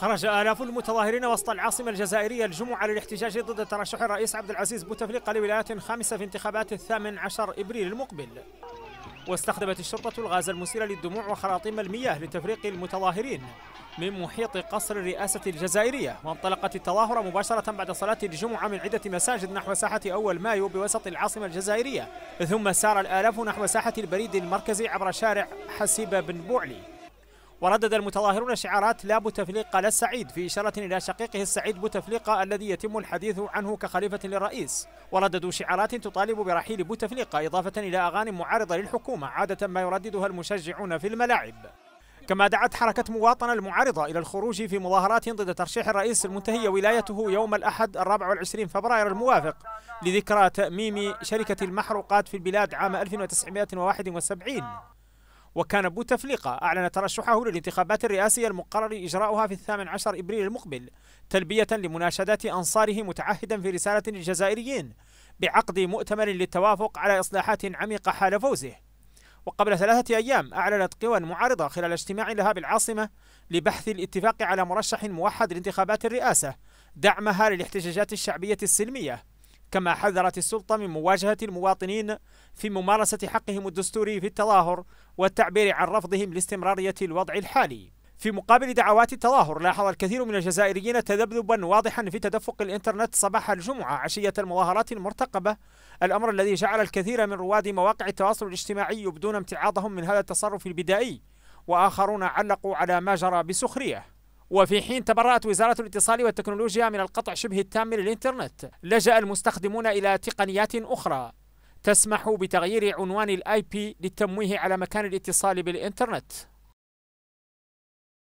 خرج آلاف المتظاهرين وسط العاصمة الجزائرية الجمعة للاحتجاج ضد ترشح الرئيس عبد العزيز بوتفليقة لولاية خامسة في انتخابات الثامن عشر إبريل المقبل واستخدمت الشرطة الغاز المسيل للدموع وخراطيم المياه لتفريق المتظاهرين من محيط قصر الرئاسة الجزائرية وانطلقت التظاهرة مباشرة بعد صلاة الجمعة من عدة مساجد نحو ساحة أول مايو بوسط العاصمة الجزائرية ثم سار الآلاف نحو ساحة البريد المركزي عبر شارع حسيبة بن بوعلي وردد المتظاهرون شعارات لا بوتفليقة لا السعيد في إشارة إلى شقيقه السعيد بوتفليقة الذي يتم الحديث عنه كخليفة للرئيس ورددوا شعارات تطالب برحيل بوتفليقة إضافة إلى أغاني معارضة للحكومة عادة ما يرددها المشجعون في الملاعب كما دعت حركة مواطنة المعارضة إلى الخروج في مظاهرات ضد ترشيح الرئيس المنتهي ولايته يوم الأحد الرابع والعشرين فبراير الموافق لذكرى تأميم شركة المحروقات في البلاد عام 1971 وكان بوتفليقة أعلن ترشحه للانتخابات الرئاسية المقرر إجراؤها في الثامن عشر إبريل المقبل تلبية لمناشدات أنصاره متعهدا في رسالة للجزائريين بعقد مؤتمر للتوافق على إصلاحات عميقة حال فوزه وقبل ثلاثة أيام أعلنت قوى معارضة خلال اجتماع لها بالعاصمة لبحث الاتفاق على مرشح موحد لانتخابات الرئاسة دعمها للاحتجاجات الشعبية السلمية كما حذرت السلطة من مواجهة المواطنين في ممارسة حقهم الدستوري في التظاهر والتعبير عن رفضهم لاستمرارية الوضع الحالي في مقابل دعوات التظاهر لاحظ الكثير من الجزائريين تذبذبا واضحا في تدفق الانترنت صباح الجمعة عشية المظاهرات المرتقبة الأمر الذي جعل الكثير من رواد مواقع التواصل الاجتماعي يبدون امتعاضهم من هذا التصرف البدائي وآخرون علقوا على ما جرى بسخرية وفي حين تبرأت وزارة الاتصال والتكنولوجيا من القطع شبه التام للإنترنت لجأ المستخدمون إلى تقنيات أخرى تسمح بتغيير عنوان الاي بي للتمويه على مكان الاتصال بالإنترنت